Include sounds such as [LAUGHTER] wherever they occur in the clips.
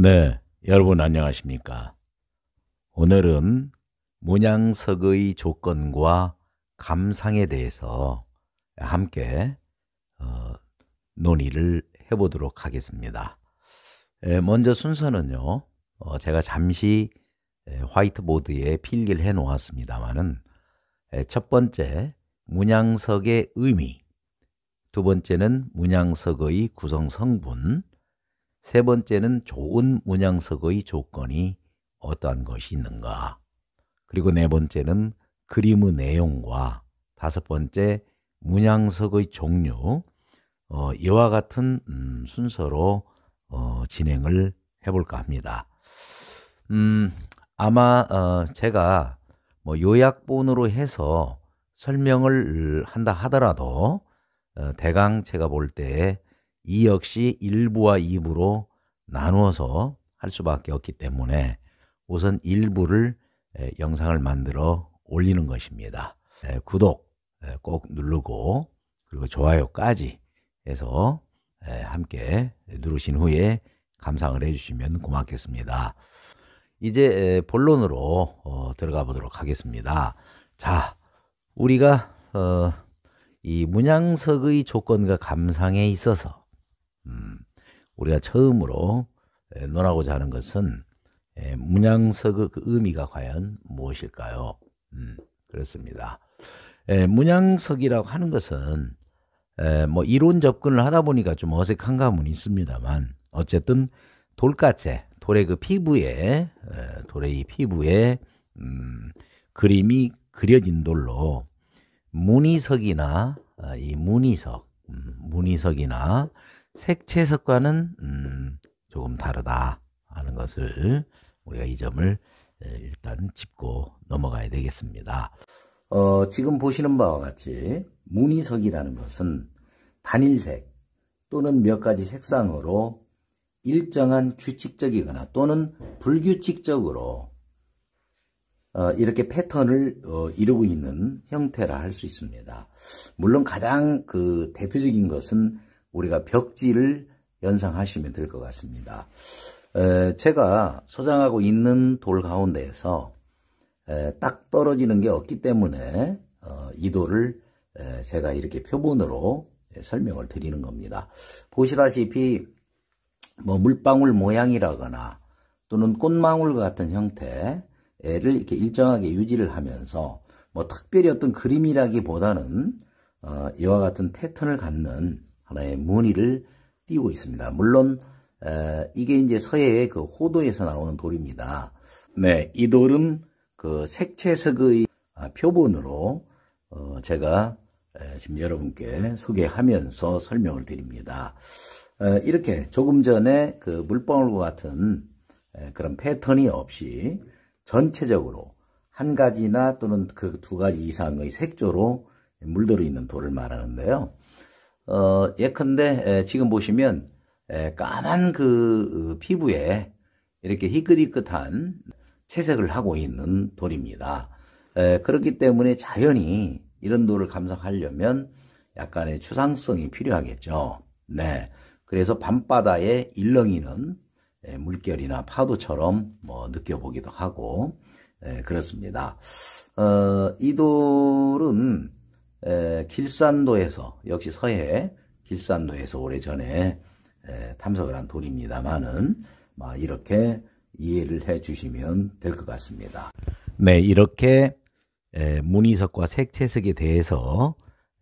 네, 여러분 안녕하십니까? 오늘은 문양석의 조건과 감상에 대해서 함께 어, 논의를 해보도록 하겠습니다. 에, 예, 먼저 순서는요, 어, 제가 잠시 에, 예, 화이트보드에 필기를 해 놓았습니다만은 예, 첫 번째 문양석의 의미, 두 번째는 문양석의 구성 성분, 세 번째는 좋은 문양석의 조건이 어떠한 것이 있는가. 그리고 네 번째는 그림의 내용과 다섯 번째 문양석의 종류 어, 이와 같은 음, 순서로 어, 진행을 해볼까 합니다. 음, 아마 어, 제가 뭐 요약본으로 해서 설명을 한다 하더라도 어, 대강 제가 볼때 이 역시 1부와 2부로 나누어서 할 수밖에 없기 때문에 우선 1부를 영상을 만들어 올리는 것입니다. 구독 꼭 누르고 그리고 좋아요까지 해서 함께 누르신 후에 감상을 해주시면 고맙겠습니다. 이제 본론으로 어, 들어가 보도록 하겠습니다. 자, 우리가 어, 이 문양석의 조건과 감상에 있어서 음, 우리가 처음으로 논하고자 하는 것은 문양석의그 의미가 과연 무엇일까요? 음, 그렇습니다. 문양석이라고 하는 것은 에, 뭐 이론 접근을 하다 보니까 좀 어색한 감은 있습니다만 어쨌든 돌가체 돌의 그 피부에 돌의 이 피부에 음, 그림이 그려진 돌로 문늬석이나이문늬석문늬석이나 아, 색채 석과는 음, 조금 다르다 하는 것을 우리가 이 점을 일단 짚고 넘어가야 되겠습니다. 어, 지금 보시는 바와 같이 무늬석이라는 것은 단일색 또는 몇 가지 색상으로 일정한 규칙적이거나 또는 불규칙적으로 어, 이렇게 패턴을 어, 이루고 있는 형태라 할 수 있습니다. 물론 가장 그 대표적인 것은 우리가 벽지를 연상하시면 될 것 같습니다. 에, 제가 소장하고 있는 돌 가운데에서 에, 딱 떨어지는 게 없기 때문에 어, 이 돌을 에, 제가 이렇게 표본으로 예, 설명을 드리는 겁니다. 보시다시피 뭐 물방울 모양이라거나 또는 꽃망울 같은 형태를 이렇게 일정하게 유지를 하면서 뭐 특별히 어떤 그림이라기보다는 어, 이와 같은 패턴을 갖는 하나의 무늬를 띄고 있습니다. 물론 에, 이게 이제 서해의 그 호도에서 나오는 돌입니다. 네, 이 돌은 그 색채석의 아, 표본으로 어, 제가 에, 지금 여러분께 소개하면서 설명을 드립니다. 에, 어, 이렇게 조금 전에 그 물방울과 같은 에, 그런 패턴이 없이 전체적으로 한 가지나 또는 그 두 가지 이상의 색조로 물들어 있는 돌을 말하는데요. 어, 예컨대 에, 지금 보시면 에, 까만 그 어, 피부에 이렇게 희끗희끗한 채색을 하고 있는 돌입니다. 에, 그렇기 때문에 자연이 이런 돌을 감상하려면 약간의 추상성이 필요하겠죠. 네. 그래서 밤바다에 일렁이는 에, 물결이나 파도처럼 뭐 느껴보기도 하고 에, 그렇습니다. 어, 이 돌은 에, 길산도에서 역시 서해 길산도에서 오래전에 에, 탐색을 한 돌입니다만은 뭐 이렇게 이해를 해 주시면 될 것 같습니다. 네, 이렇게 에, 문늬석과색채석에 대해서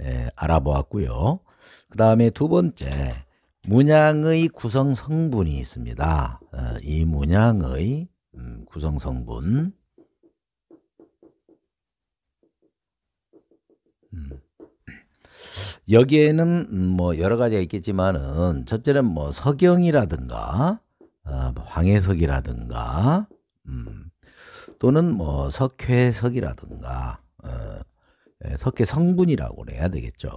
에, 알아보았고요. 그 다음에 두 번째 문양의 구성 성분이 있습니다. 어, 이 문양의 음, 구성 성분 음. 여기에는 뭐 여러 가지가 있겠지만은 첫째는 뭐 석영이라든가 어, 아, 뭐 황해석이라든가 음, 또는 뭐 석회석이라든가 어, 예, 석회 성분이라고 그래야 되겠죠.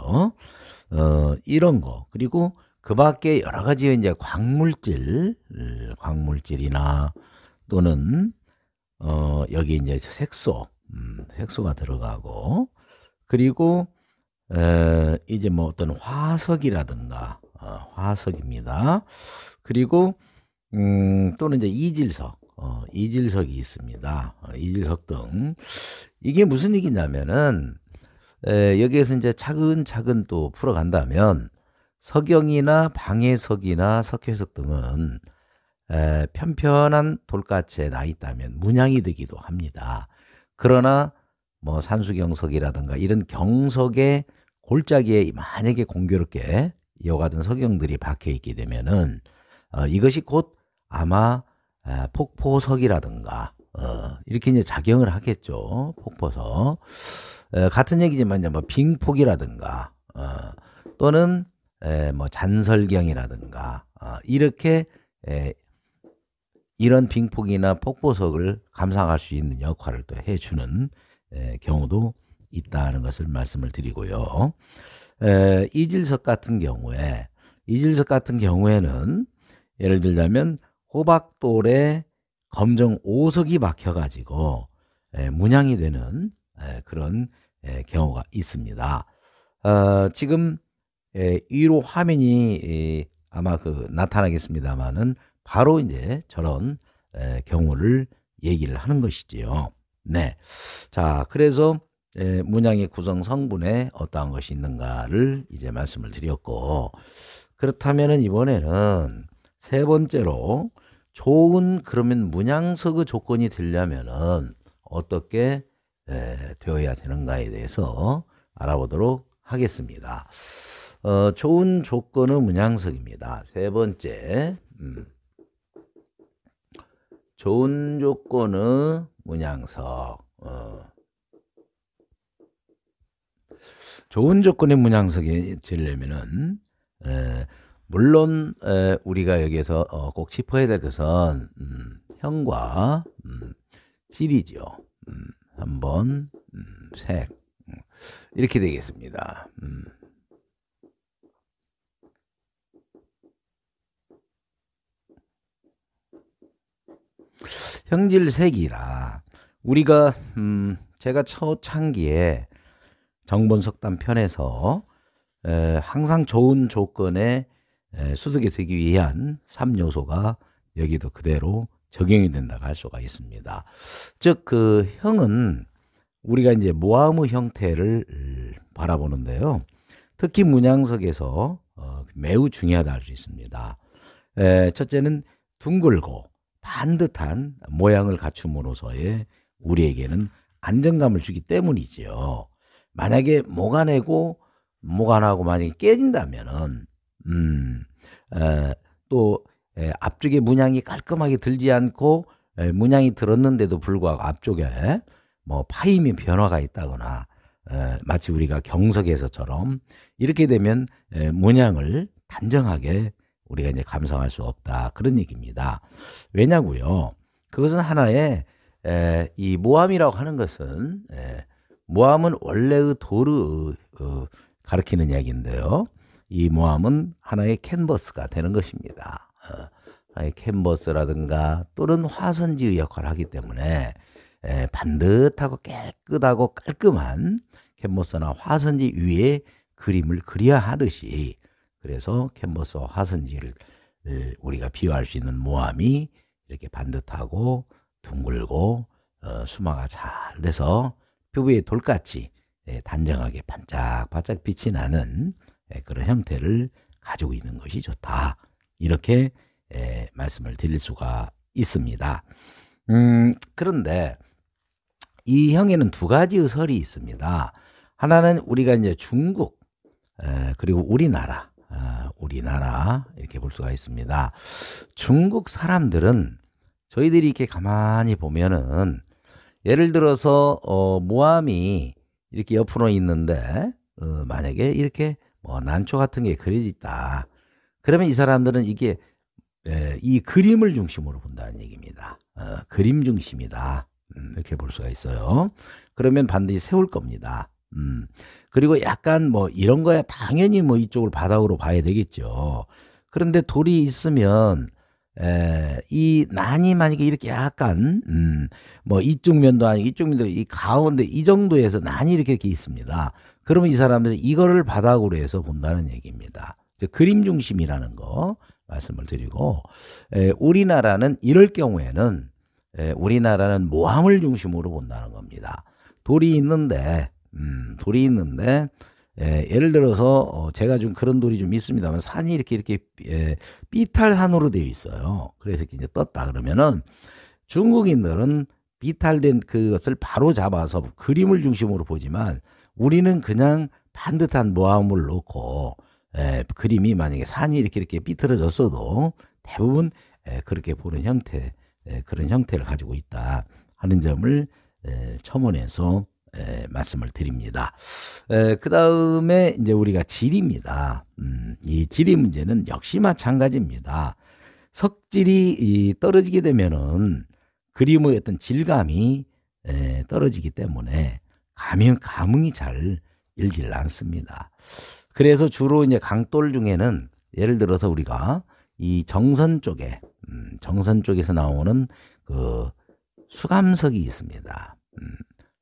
어, 이런 거 그리고 그 밖에 여러 가지 이제 광물질, 광물질이나 또는 어, 여기 이제 색소, 음, 색소가 들어가고 그리고 에, 이제 뭐 어떤 화석이라든가 어, 화석입니다. 그리고 음, 또는 이제 이질석, 어, 이질석이 있습니다. 어, 이질석 등 이게 무슨 얘기냐면은 에, 여기에서 이제 차근차근 또 풀어간다면 석영이나 방해석이나 석회석 등은 에, 편편한 돌가치에 나 있다면 문양이 되기도 합니다. 그러나 뭐 산수경석이라든가 이런 경석의 골짜기에 만약에 공교롭게 이와 같은 석영들이 박혀 있게 되면은 어, 이것이 곧 아마 에, 아, 폭포석이라든가 어, 이렇게 이제 작용을 하겠죠. 폭포석 에, 같은 얘기지만 이제 뭐 빙폭이라든가 어, 또는 에, 뭐 잔설경이라든가 어, 이렇게 에, 이런 빙폭이나 폭포석을 감상할 수 있는 역할을 또 해주는 경우도 있다는 것을 말씀을 드리고요. 에, 이질석 같은 경우에 이질석 같은 경우에는 예를 들자면 호박돌에 검정 오석이 박혀가지고 에, 문양이 되는 에, 그런 에, 경우가 있습니다. 어, 지금 에, 위로 화면이 에, 아마 그 나타나겠습니다만은 바로 이제 저런 에, 경우를 얘기를 하는 것이지요. 네. 자, 그래서 예, 문양의 구성 성분에 어떠한 것이 있는가를 이제 말씀을 드렸고 그렇다면은 이번에는 세 번째로 좋은 그러면 문양석의 조건이 되려면은 어떻게 에, 예, 되어야 되는가에 대해서 알아보도록 하겠습니다. 어, 좋은 조건은 문양석입니다. 세 번째, 음, 좋은 조건은 문양석. 어. 좋은 조건의 문양석이 되려면은 에, 물론 에, 우리가 여기에서 어, 꼭 짚어야 될 것은 음, 형과 음, 질이죠. 음, 한번 음, 색 음, 이렇게 되겠습니다. 음. 형질색이라 우리가 음 제가 초창기에 정본석단 편에서 에, 항상 좋은 조건에 에, 수석이 되기 위한 3요소가 여기도 그대로 적용이 된다고 할 수가 있습니다. 즉 그 형은 우리가 이제 모함의 형태를 음, 바라보는데요. 특히 문양석에서 어, 매우 중요하다 할 수 있습니다. 에, 첫째는 둥글고 반듯한 모양을 갖춤으로서의 우리에게는 안정감을 주기 때문이지요. 만약에 모가내고 모가나고 만약에 깨진다면은 음, 또 앞쪽에 문양이 깔끔하게 들지 않고 에, 문양이 들었는데도 불구하고 앞쪽에 뭐 파임이 변화가 있다거나 에, 마치 우리가 경석에서처럼 이렇게 되면 에, 문양을 단정하게 우리가 이제 감상할 수 없다. 그런 얘기입니다. 왜냐고요? 그것은 하나의 에, 이 모함이라고 하는 것은 에, 모함은 원래의 도를 어, 가르키는 이야기인데요. 이 모함은 하나의 캔버스가 되는 것입니다. 어, 캔버스라든가 또는 화선지의 역할을 하기 때문에 에, 반듯하고 깨끗하고 깔끔한 캔버스나 화선지 위에 그림을 그려야 하듯이 그래서 캔버스와 화선지를 우리가 비유할 수 있는 모함이 이렇게 반듯하고 둥글고 어, 수마가 잘 돼서 표부에 돌같이 예, 단정하게 반짝반짝 빛이 나는 예, 그런 형태를 가지고 있는 것이 좋다. 이렇게 예, 말씀을 드릴 수가 있습니다. 음, 그런데 이 형에는 두 가지 의설이 있습니다. 하나는 우리가 이제 중국 에, 그리고 우리나라 아, 우리나라 이렇게 볼 수가 있습니다. 중국 사람들은 저희들이 이렇게 가만히 보면은 예를 들어서 어, 모함이 이렇게 옆으로 있는데 어, 만약에 이렇게 뭐 난초 같은 게그려 있다. 그러면 이 사람들은 이게 에, 예, 이 그림을 중심으로 본다는 얘기입니다. 어, 그림 중심이다. 음, 이렇게 볼 수가 있어요. 그러면 반드시 세울 겁니다. 음, 그리고 약간 뭐 이런 거야 당연히 뭐 이쪽을 바닥으로 봐야 되겠죠. 그런데 돌이 있으면 에, 이 난이 만약에 이렇게 약간 음, 뭐 이쪽 면도 아니고 이쪽 면도 이 가운데 이 정도에서 난이 이렇게, 이렇게 있습니다. 그러면 이사람들은 이거를 바닥으로 해서 본다는 얘기입니다. 그림 중심이라는 거 말씀을 드리고 에, 우리나라는 이럴 경우에는 에, 우리나라는 모함을 중심으로 본다는 겁니다. 돌이 있는데 음, 돌이 있는데 예, 예를 들어서 어, 제가 좀 그런 돌이 좀 있습니다만 산이 이렇게 이렇게 예, 삐탈산으로 되어 있어요. 그래서 이렇게 이제 떴다 그러면은 중국인들은 비탈된 그것을 바로 잡아서 그림을 중심으로 보지만 우리는 그냥 반듯한 모함을 놓고 에, 예, 그림이 만약에 산이 이렇게 이렇게 삐뚤어졌어도 대부분 에, 예, 그렇게 보는 형태 에, 예, 그런 형태를 가지고 있다 하는 점을 에, 첨언해서 에, 말씀을 드립니다. 그 다음에 이제 우리가 질입니다. 음, 이 질의 문제는 역시 마찬가지입니다. 석질이 떨어지게 되면은 그림의 어떤 질감이 에, 떨어지기 때문에 가면 감흥이 잘 일질 않습니다. 그래서 주로 이제 강돌 중에는 예를 들어서 우리가 이 정선 쪽에 음, 정선 쪽에서 나오는 그 수감석이 있습니다. 음,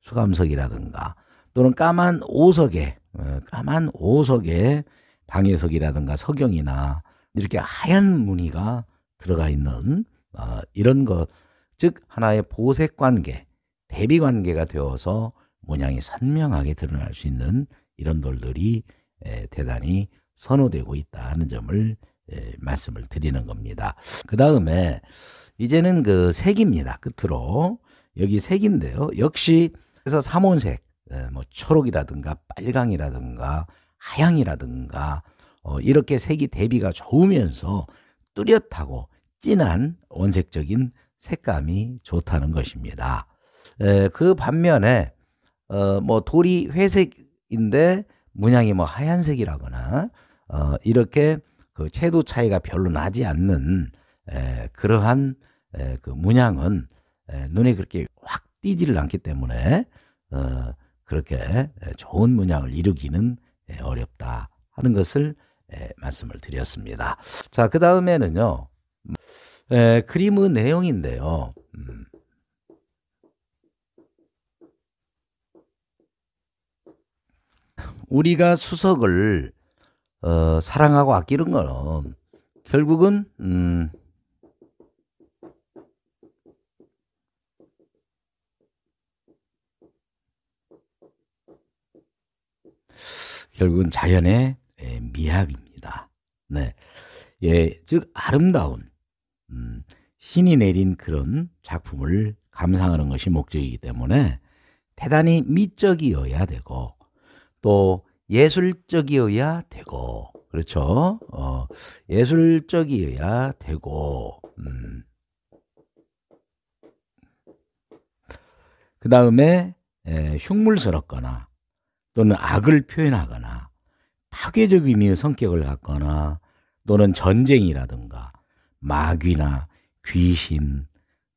수감석이라든가 또는 까만 오석에 어, 까만 오석에 방해석이라든가 석영이나 이렇게 하얀 무늬가 들어가 있는 어, 이런 것, 즉 하나의 보색 관계, 대비 관계가 되어서 문양이 선명하게 드러날 수 있는 이런 돌들이 에, 대단히 선호되고 있다는 점을 에, 말씀을 드리는 겁니다. 그 다음에 이제는 그 색입니다. 끝으로 여기 색인데요. 역시 그래서 삼원색, 예, 뭐 초록이라든가 빨강이라든가 하양이라든가 어, 이렇게 색이 대비가 좋으면서 뚜렷하고 진한 원색적인 색감이 좋다는 것입니다. 에, 예, 그 반면에 어, 뭐 돌이 회색인데 문양이 뭐 하얀색이라거나 어, 이렇게 그 채도 차이가 별로 나지 않는 에, 예, 그러한 에, 그 문양은 에, 눈에 그렇게 뛰지를 않기 때문에 어, 그렇게 좋은 문양을 이루기는 어렵다 하는 것을 말씀을 드렸습니다. 자, 그 다음에는요. 에, 그림의 내용인데요. 음. 우리가 수석을 어, 사랑하고 아끼는 거는 결국은 음, 결국은 자연의 예, 미학입니다. 네. 예, 즉 아름다운 음, 신이 내린 그런 작품을 감상하는 것이 목적이기 때문에 대단히 미적이어야 되고 또 예술적이어야 되고 그렇죠. 어, 예술적이어야 되고 음. 그 다음에 예, 흉물스럽거나 또는 악을 표현하거나 파괴적 의미의 성격을 갖거나 또는 전쟁이라든가 마귀나 귀신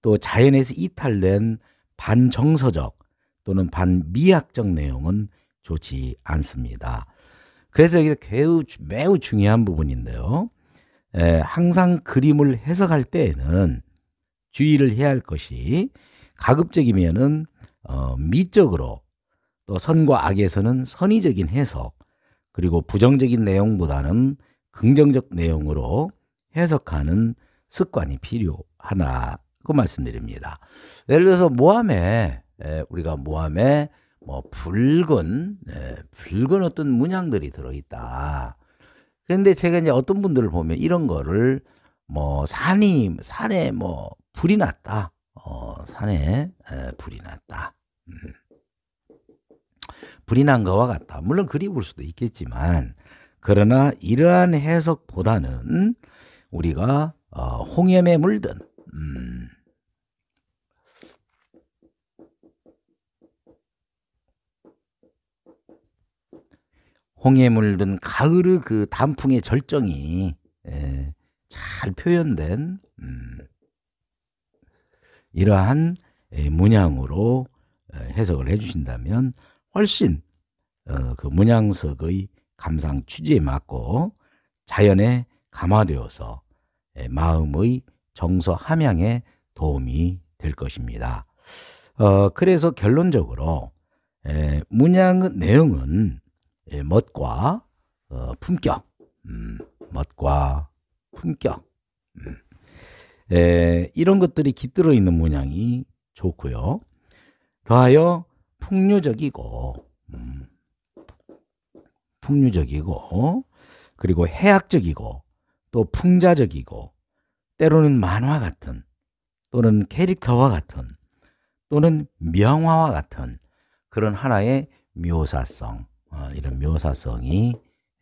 또 자연에서 이탈된 반정서적 또는 반미학적 내용은 좋지 않습니다. 그래서 이게 매우, 매우 중요한 부분인데요. 에, 항상 그림을 해석할 때에는 주의를 해야 할 것이 가급적이면은 어, 미적으로 또 선과 악에서는 선의적인 해석, 그리고 부정적인 내용보다는 긍정적 내용으로 해석하는 습관이 필요하다고 말씀드립니다. 예를 들어서 모함에 예, 우리가 모함에 뭐 붉은 예, 붉은 어떤 문양들이 들어있다. 그런데 제가 이제 어떤 분들을 보면 이런 거를 뭐 산이 산에 뭐 불이 났다. 어, 산에 예, 불이 났다. 음. 불이 난 것과 같다. 물론 그리울 수도 있겠지만 그러나 이러한 해석보다는 우리가 어, 홍염에 물든 음, 홍에 물든 가을의 그 단풍의 절정이 예, 잘 표현된 음, 이러한 예, 문양으로 예, 해석을 해주신다면 훨씬 어, 그 문양석의 감상 취지에 맞고 자연에 감화되어서 예, 마음의 정서 함양에 도움이 될 것입니다. 어, 그래서 결론적으로 예, 문양의 내용은 예, 어, 음, 멋과 품격, 멋과 음, 품격 이런 것들이 깃들어 있는 문양이 좋고요. 더하여 풍류적이고 음, 풍류적이고 그리고 해학적이고 또 풍자적이고 때로는 만화 같은 또는 캐릭터와 같은 또는 명화와 같은 그런 하나의 묘사성 어, 이런 묘사성이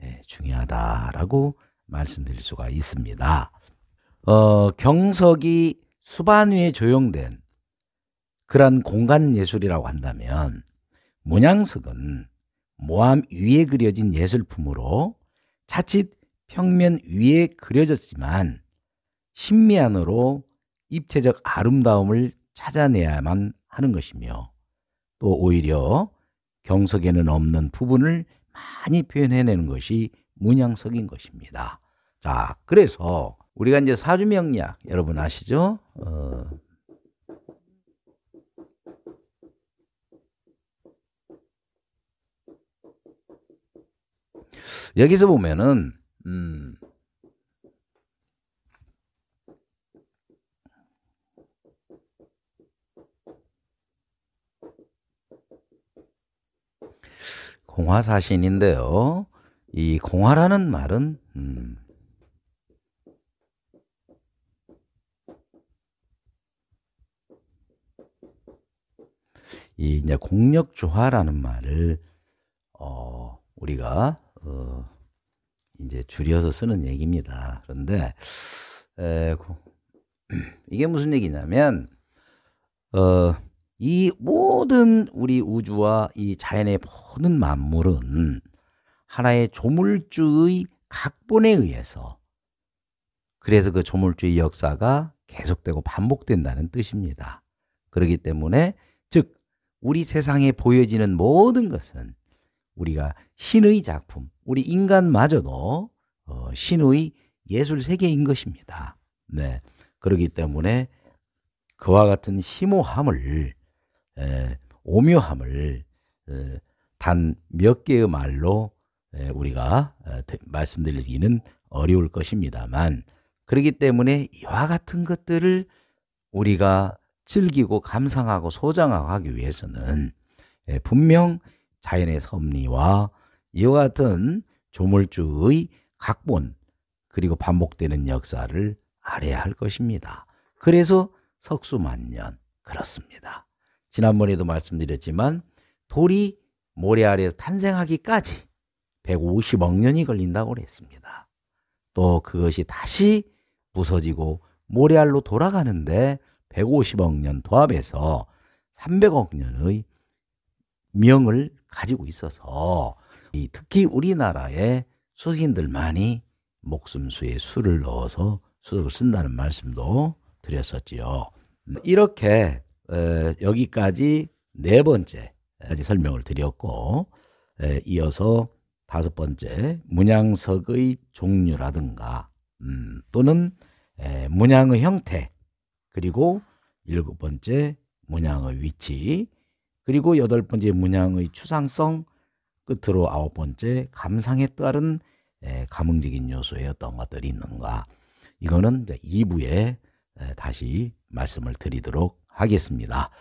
예, 중요하다라고 말씀드릴 수가 있습니다. 어, 경석이 수반 위에 조형된 그러한 공간 예술이라고 한다면 문양석은 모함 위에 그려진 예술품으로 자칫 평면 위에 그려졌지만 심미 안으로 입체적 아름다움을 찾아내야만 하는 것이며 또 오히려 경석에는 없는 부분을 많이 표현해내는 것이 문양석인 것입니다. 자, 그래서 우리가 이제 사주명략 여러분 아시죠? 어, 여기서 보면은 음, 공화사신인데요. 이 공화라는 말은 음, 이 이제 공력조화라는 말을 어, 우리가 어, 이제 줄여서 쓰는 얘기입니다. 그런데 에, [CLEARS THROAT] 이게 무슨 얘기냐면 어, 이 모든 우리 우주와 이 자연의 모든 만물은 하나의 조물주의 각본에 의해서 그래서 그 조물주의 역사가 계속되고 반복된다는 뜻입니다. 그렇기 때문에 즉 우리 세상에 보여지는 모든 것은 우리가 신의 작품, 우리 인간마저도 어, 신의 예술 세계인 것입니다. 네. 그렇기 때문에 그와 같은 심오함을, 에, 오묘함을 단 몇 개의 말로 에, 우리가 에, 말씀드리기는 어려울 것입니다만, 그렇기 때문에 이와 같은 것들을 우리가 즐기고 감상하고 소장하기 위해서는 분명 자연의 섭리와 이와 같은 조물주의 각본 그리고 반복되는 역사를 알아야 할 것입니다. 그래서 석수만년 그렇습니다. 지난번에도 말씀드렸지만 돌이 모래 아래에서 탄생하기까지 150억 년이 걸린다고 그습니다또 그것이 다시 부서지고 모래 알로 돌아가는데 150억 년 도합해서 300억 년의 명을 가지고 있어서 특히 우리나라의 수신들만이 목숨수에 수를 넣어서 수석을 쓴다는 말씀도 드렸었지요. 이렇게 여기까지 네 번째까지 설명을 드렸고 이어서 다섯 번째 문양석의 종류라든가 음, 또는 문양의 형태 그리고 일곱 번째 문양의 위치 그리고 여덟 번째 문양의 추상성, 끝으로 아홉 번째 감상에 따른 감흥적인 요소에 어떤 것들이 있는가. 이거는 2부에 다시 말씀을 드리도록 하겠습니다.